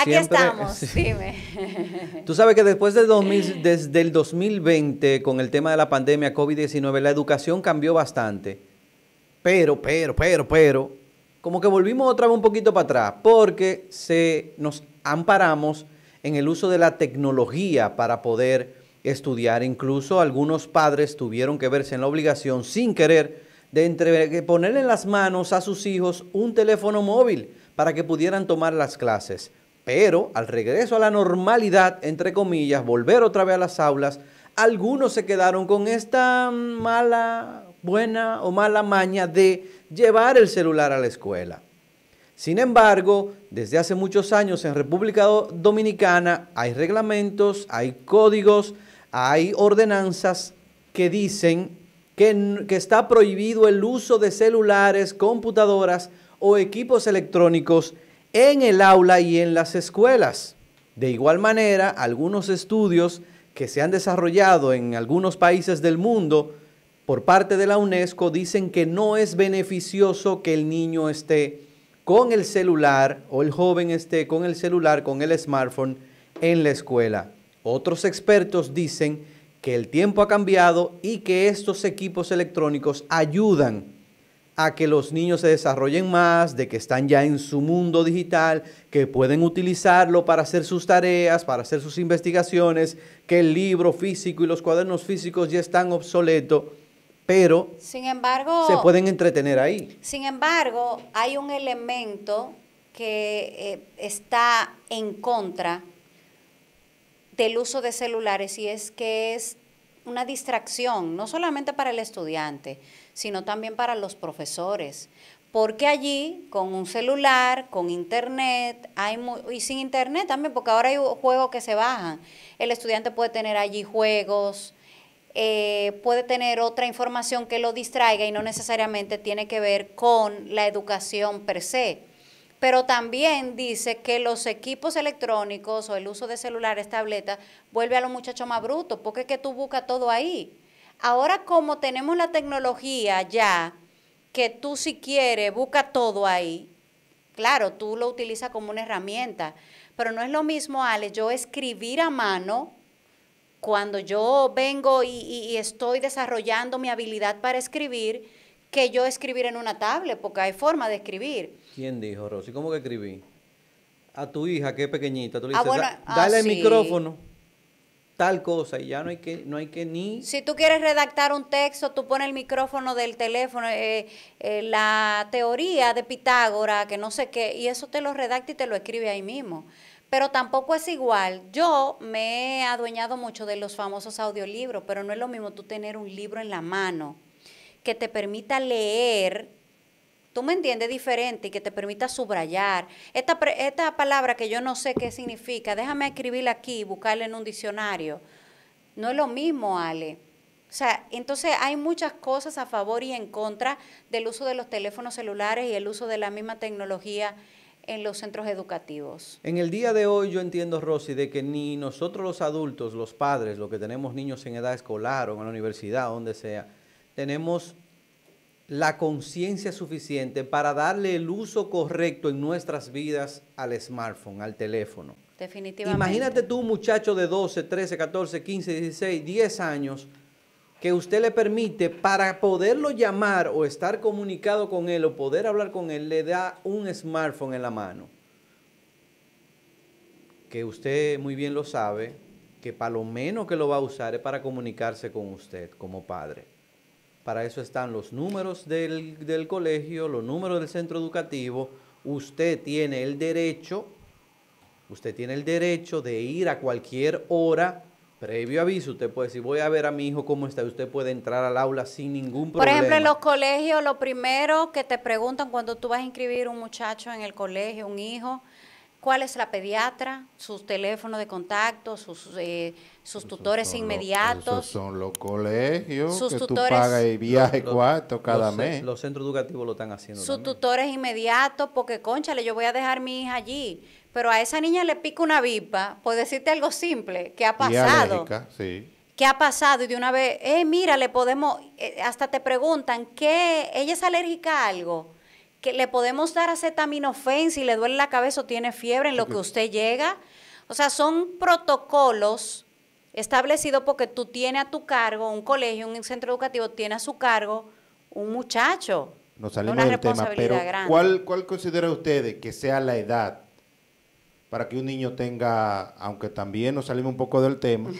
Aquí estamos, dime. Tú sabes que después del 2000, desde el 2020, con el tema de la pandemia COVID-19, la educación cambió bastante. Pero, pero, pero, pero, como que volvimos otra vez un poquito para atrás, porque se nos amparamos en el uso de la tecnología para poder estudiar. Incluso algunos padres tuvieron que verse en la obligación, sin querer, de poner en las manos a sus hijos un teléfono móvil para que pudieran tomar las clases. Pero al regreso a la normalidad, entre comillas, volver otra vez a las aulas, algunos se quedaron con esta mala, buena o mala maña de llevar el celular a la escuela. Sin embargo, desde hace muchos años en República Dominicana hay reglamentos, hay códigos, hay ordenanzas que dicen que, que, está prohibido el uso de celulares, computadoras o equipos electrónicos en el aula y en las escuelas. De igual manera, algunos estudios que se han desarrollado en algunos países del mundo por parte de la UNESCO dicen que no es beneficioso que el niño esté con el celular o el joven esté con el celular, con el smartphone en la escuela. Otros expertos dicen que el tiempo ha cambiado y que estos equipos electrónicos ayudan a que los niños se desarrollen más, de que están ya en su mundo digital, que pueden utilizarlo para hacer sus tareas, para hacer sus investigaciones, que el libro físico y los cuadernos físicos ya están obsoletos, pero sin embargo, se pueden entretener ahí. Sin embargo, hay un elemento que eh, está en contra del uso de celulares y es que es una distracción, no solamente para el estudiante, sino también para los profesores. Porque allí, con un celular, con internet, hay y sin internet también, porque ahora hay juegos que se bajan. El estudiante puede tener allí juegos, eh, puede tener otra información que lo distraiga y no necesariamente tiene que ver con la educación per se pero también dice que los equipos electrónicos o el uso de celulares, tabletas, vuelve a los muchachos más bruto, porque es que tú buscas todo ahí. Ahora como tenemos la tecnología ya, que tú si quieres busca todo ahí, claro, tú lo utilizas como una herramienta, pero no es lo mismo, Ale, yo escribir a mano cuando yo vengo y estoy desarrollando mi habilidad para escribir, que yo escribir en una tablet, porque hay forma de escribir. ¿Quién dijo, Rosy? ¿Cómo que escribí? A tu hija, que es pequeñita, tú le ah, dices, ah, dale el micrófono, tal cosa, y ya no hay que, no hay que ni... Si tú quieres redactar un texto, tú pones el micrófono del teléfono, eh, eh, la teoría de Pitágoras, que no sé qué, y eso te lo redacta y te lo escribe ahí mismo pero tampoco es igual. Yo me he adueñado mucho de los famosos audiolibros, pero no es lo mismo tú tener un libro en la mano que te permita leer, tú me entiendes, diferente y que te permita subrayar. Esta, esta palabra que yo no sé qué significa, déjame escribirla aquí, buscarla en un diccionario. No es lo mismo, Ale. O sea, entonces hay muchas cosas a favor y en contra del uso de los teléfonos celulares y el uso de la misma tecnología en los centros educativos. En el día de hoy yo entiendo, Rosy, de que ni nosotros los adultos, los padres, los que tenemos niños en edad escolar o en la universidad, donde sea, tenemos la conciencia suficiente para darle el uso correcto en nuestras vidas al smartphone, al teléfono. Definitivamente. Imagínate tú un muchacho de 12, 13, 14, 15, 16, 10 años que usted le permite para poderlo llamar o estar comunicado con él o poder hablar con él, le da un smartphone en la mano. Que usted muy bien lo sabe, que para lo menos que lo va a usar es para comunicarse con usted como padre. Para eso están los números del, colegio, los números del centro educativo. Usted tiene el derecho, usted tiene el derecho de ir a cualquier hora Previo aviso, usted puede decir, voy a ver a mi hijo cómo está, usted puede entrar al aula sin ningún problema. Por ejemplo, en los colegios, lo primero que te preguntan cuando tú vas a inscribir un muchacho en el colegio, un hijo, cuál es la pediatra, sus teléfonos de contacto, sus, eh, sus tutores inmediatos. son los colegios sus que tutores, tú pagas y viaje cuarto cada mes. Los centros educativos lo están haciendo. Sus tutores inmediatos, porque, conchale, yo voy a dejar a mi hija allí. Pero a esa niña le pica una vipa, por decirte algo simple, ¿Qué ha pasado. sí. ¿Qué ha pasado? Y de una vez, eh, mira, le podemos, eh, hasta te preguntan, ¿qué? ¿Ella es alérgica a algo? que le podemos dar acetaminofén si le duele la cabeza o tiene fiebre en lo que usted llega. O sea, son protocolos establecidos porque tú tienes a tu cargo un colegio, un centro educativo tiene a su cargo un muchacho. Nos salimos del tema, pero grande. ¿cuál, considera usted que sea la edad para que un niño tenga, aunque también nos salimos un poco del tema,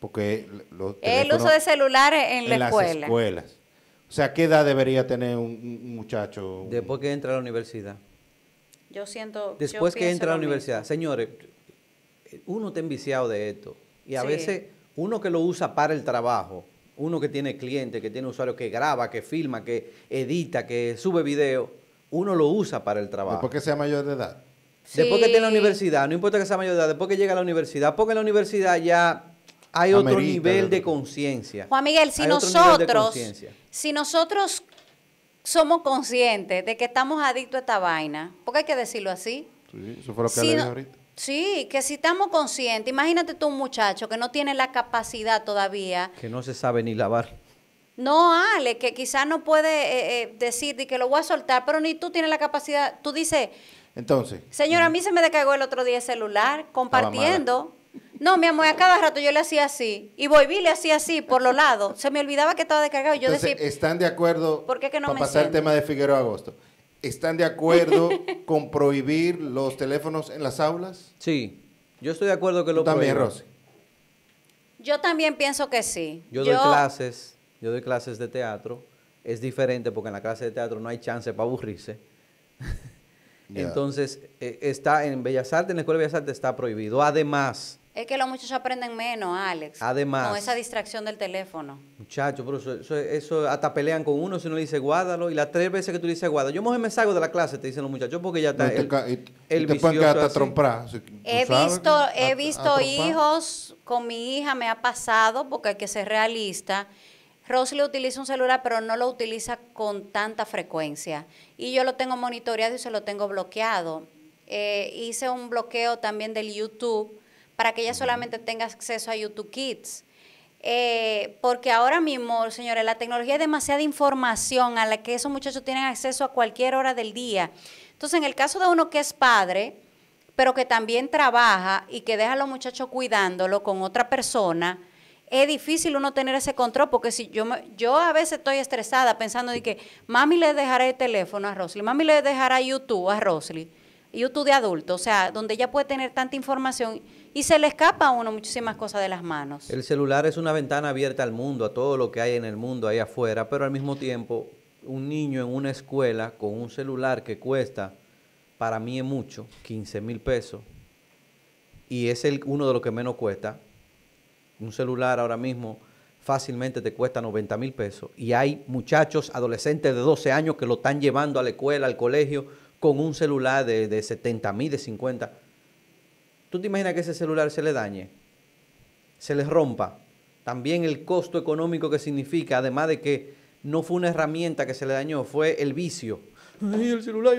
porque el uso de celulares en, la escuela. las escuelas. O sea, ¿qué edad debería tener un, muchacho? Después que entra a la universidad. Yo siento. Después que entra a la universidad. Señores, uno está enviciado de esto. Y a veces uno que lo usa para el trabajo, uno que tiene cliente, que tiene usuario, que graba, que filma, que edita, que sube video, uno lo usa para el trabajo. Después que sea mayor de edad. Después que esté la universidad, no importa que sea mayor de edad, después que llegue a la universidad, porque en la universidad ya hay otro nivel de conciencia. Juan Miguel, si nosotros, si nosotros somos conscientes de que estamos adictos a esta vaina, porque hay que decirlo así. Sí, eso fue lo que si ahorita. Sí, que si estamos conscientes, imagínate tú un muchacho que no tiene la capacidad todavía. Que no se sabe ni lavar. No, Ale, que quizás no puede eh, eh, decir de que lo voy a soltar, pero ni tú tienes la capacidad. Tú dices. Entonces. Señora, a mí se me descargó el otro día el celular compartiendo no, mi amor, a cada rato yo le hacía así. Y voy le hacía así, por los lados. Se me olvidaba que estaba de cagado. yo decía, ¿Están de acuerdo? no para pasar el tema de Figueroa Agosto. ¿Están de acuerdo con prohibir los teléfonos en las aulas? Sí. Yo estoy de acuerdo que lo también, Rosy. Yo también pienso que sí. Yo, doy clases, yo doy clases de teatro. Es diferente porque en la clase de teatro no hay chance para aburrirse. Entonces, eh, está en Bellas Artes, en la Escuela de Bellas Artes está prohibido. Además, es que los muchachos aprenden menos, Alex. Además. Con esa distracción del teléfono. Muchachos, pero eso, hasta pelean con uno si uno le dice guárdalo. Y las tres veces que tú le dices guádalo, Yo me salgo de la clase, te dicen los muchachos, porque ya está. te, hasta he, visto, visto, hijos, con mi hija me ha pasado, porque hay que ser realista. Rosy utiliza un celular, pero no lo utiliza con tanta frecuencia. Y yo lo tengo monitoreado y se lo tengo bloqueado. Eh, hice un bloqueo también del YouTube para que ella solamente tenga acceso a YouTube Kids. Eh, porque ahora mismo, señores, la tecnología es demasiada información a la que esos muchachos tienen acceso a cualquier hora del día. Entonces, en el caso de uno que es padre, pero que también trabaja y que deja a los muchachos cuidándolo con otra persona, es difícil uno tener ese control, porque si yo, yo a veces estoy estresada pensando de que mami le dejará el teléfono a Rosly, mami le dejará YouTube a Rosly, YouTube de adulto, o sea, donde ella puede tener tanta información y se le escapa a uno muchísimas cosas de las manos. El celular es una ventana abierta al mundo, a todo lo que hay en el mundo ahí afuera, pero al mismo tiempo un niño en una escuela con un celular que cuesta, para mí es mucho, 15 mil pesos, y es el, uno de los que menos cuesta, un celular ahora mismo fácilmente te cuesta 90 mil pesos, y hay muchachos, adolescentes de 12 años que lo están llevando a la escuela, al colegio, con un celular de, de 70 mil, de 50 ¿Tú te imaginas que ese celular se le dañe? Se les rompa. También el costo económico que significa, además de que no fue una herramienta que se le dañó, fue el vicio. el celular,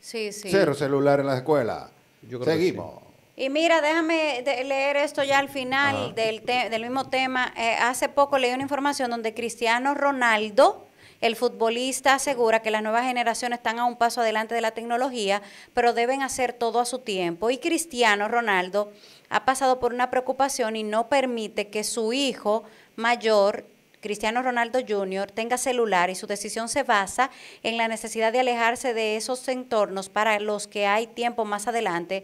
Sí, sí. Cero celular en la escuela. Yo Seguimos. Y mira, déjame leer esto ya al final del, mismo tema. Eh, hace poco leí una información donde Cristiano Ronaldo el futbolista asegura que las nuevas generaciones están a un paso adelante de la tecnología, pero deben hacer todo a su tiempo. Y Cristiano Ronaldo ha pasado por una preocupación y no permite que su hijo mayor Cristiano Ronaldo Jr. tenga celular y su decisión se basa en la necesidad de alejarse de esos entornos para los que hay tiempo más adelante.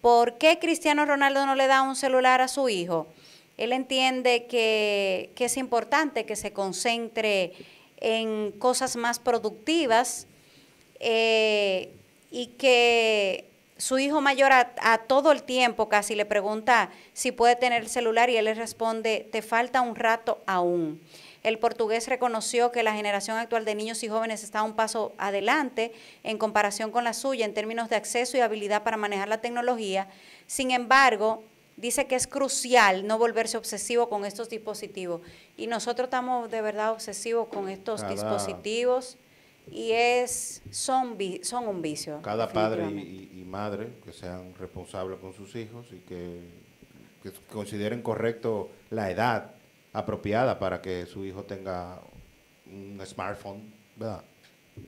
¿Por qué Cristiano Ronaldo no le da un celular a su hijo? Él entiende que, que es importante que se concentre en cosas más productivas eh, y que su hijo mayor a, a, todo el tiempo casi le pregunta si puede tener el celular y él le responde, te falta un rato aún. El portugués reconoció que la generación actual de niños y jóvenes está un paso adelante en comparación con la suya en términos de acceso y habilidad para manejar la tecnología. Sin embargo, dice que es crucial no volverse obsesivo con estos dispositivos. Y nosotros estamos de verdad obsesivos con estos dispositivos y es son, son un vicio. Cada padre y, madre que sean responsables con sus hijos y que, consideren correcto la edad apropiada para que su hijo tenga un smartphone, ¿verdad?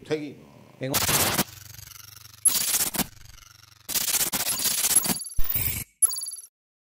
Seguimos.